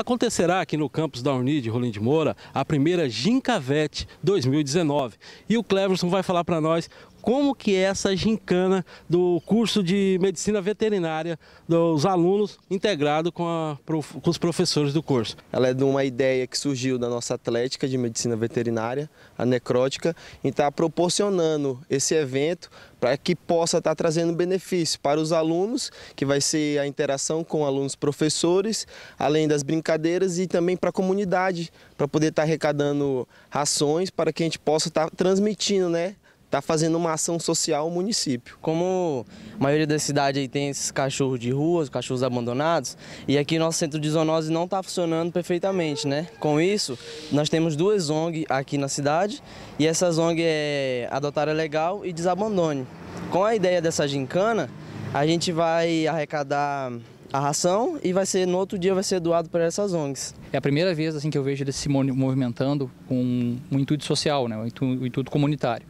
Acontecerá aqui no campus da Unid Rolim de Moura a primeira Gincavete 2019. E o Cleverson vai falar para nós como que é essa gincana do curso de medicina veterinária dos alunos integrado com, a, com os professores do curso. Ela é de uma ideia que surgiu da nossa atlética de medicina veterinária, a necrótica, e está proporcionando esse evento para que possa estar tá trazendo benefício para os alunos, que vai ser a interação com alunos professores, além das brincadeiras e também para a comunidade, para poder estar tá arrecadando rações para que a gente possa estar tá transmitindo né, está fazendo uma ação social ao município. Como a maioria da cidade aí tem esses cachorros de ruas, cachorros abandonados, e aqui nosso centro de zoonose não está funcionando perfeitamente, né? Com isso, nós temos duas ONG aqui na cidade, e essas ONG é Adotar é Legal e Desabandone. Com a ideia dessa gincana, a gente vai arrecadar a ração e vai ser no outro dia vai ser doado para essas ONGs. É a primeira vez assim que eu vejo eles se movimentando com um intuito social, né, um intuito comunitário.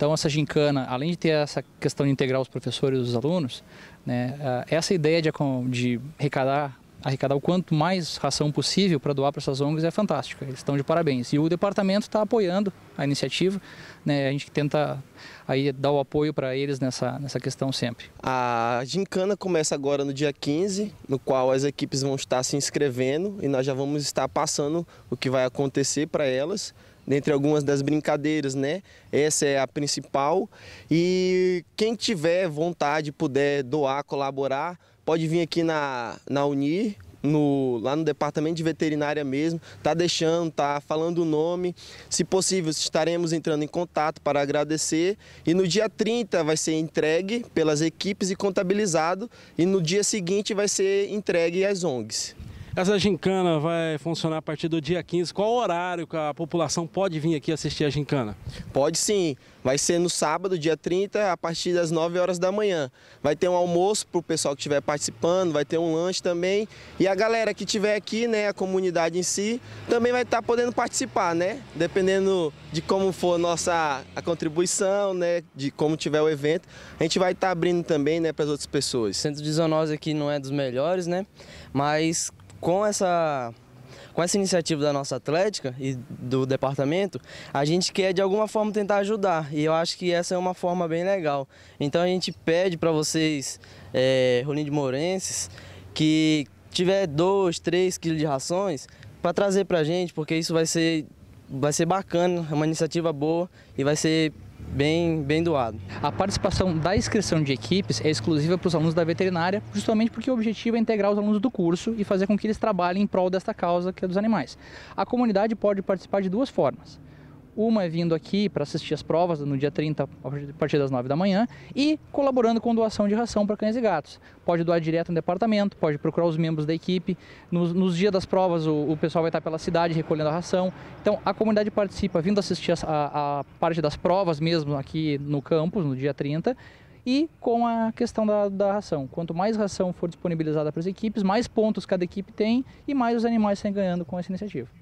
Então, essa gincana, além de ter essa questão de integrar os professores e os alunos, né, eh, essa ideia de, de arrecadar, arrecadar o quanto mais ração possível para doar para essas ONGs é fantástica. Eles estão de parabéns. E o departamento está apoiando a iniciativa. Né, a gente tenta aí dar o apoio para eles nessa, nessa questão sempre. A gincana começa agora no dia 15, no qual as equipes vão estar se inscrevendo e nós já vamos estar passando o que vai acontecer para elas dentre algumas das brincadeiras, né? Essa é a principal. E quem tiver vontade, puder doar, colaborar, pode vir aqui na, na Unir, no, lá no departamento de veterinária mesmo, tá deixando, tá falando o nome. Se possível, estaremos entrando em contato para agradecer. E no dia 30 vai ser entregue pelas equipes e contabilizado, e no dia seguinte vai ser entregue às ONGs. Essa gincana vai funcionar a partir do dia 15. Qual horário que a população pode vir aqui assistir a gincana? Pode sim. Vai ser no sábado, dia 30, a partir das 9 horas da manhã. Vai ter um almoço para o pessoal que estiver participando, vai ter um lanche também. E a galera que estiver aqui, né, a comunidade em si, também vai estar tá podendo participar, né? Dependendo de como for a nossa a contribuição, né, de como tiver o evento, a gente vai estar tá abrindo também, né, para as outras pessoas. O centro de zoonose aqui não é dos melhores, né? Mas com essa com essa iniciativa da nossa atlética e do departamento, a gente quer de alguma forma tentar ajudar e eu acho que essa é uma forma bem legal. Então a gente pede para vocês, é, Rolim de Morenses, que tiver 2, 3 quilos de rações para trazer para a gente, porque isso vai ser, vai ser bacana, é uma iniciativa boa e vai ser bem, bem doado. A participação da inscrição de equipes é exclusiva para os alunos da veterinária, justamente porque o objetivo é integrar os alunos do curso e fazer com que eles trabalhem em prol desta causa que é dos animais. A comunidade pode participar de duas formas uma vindo aqui para assistir as provas no dia 30, a partir das 9 da manhã, e colaborando com doação de ração para cães e gatos. Pode doar direto no departamento, pode procurar os membros da equipe. Nos, nos dias das provas, o, o, pessoal vai estar tá pela cidade recolhendo a ração. Então, a comunidade participa, vindo assistir a, a parte das provas mesmo aqui no campus, no dia 30, e com a questão da, da, ração. Quanto mais ração for disponibilizada para as equipes, mais pontos cada equipe tem e mais os animais saem ganhando com essa iniciativa.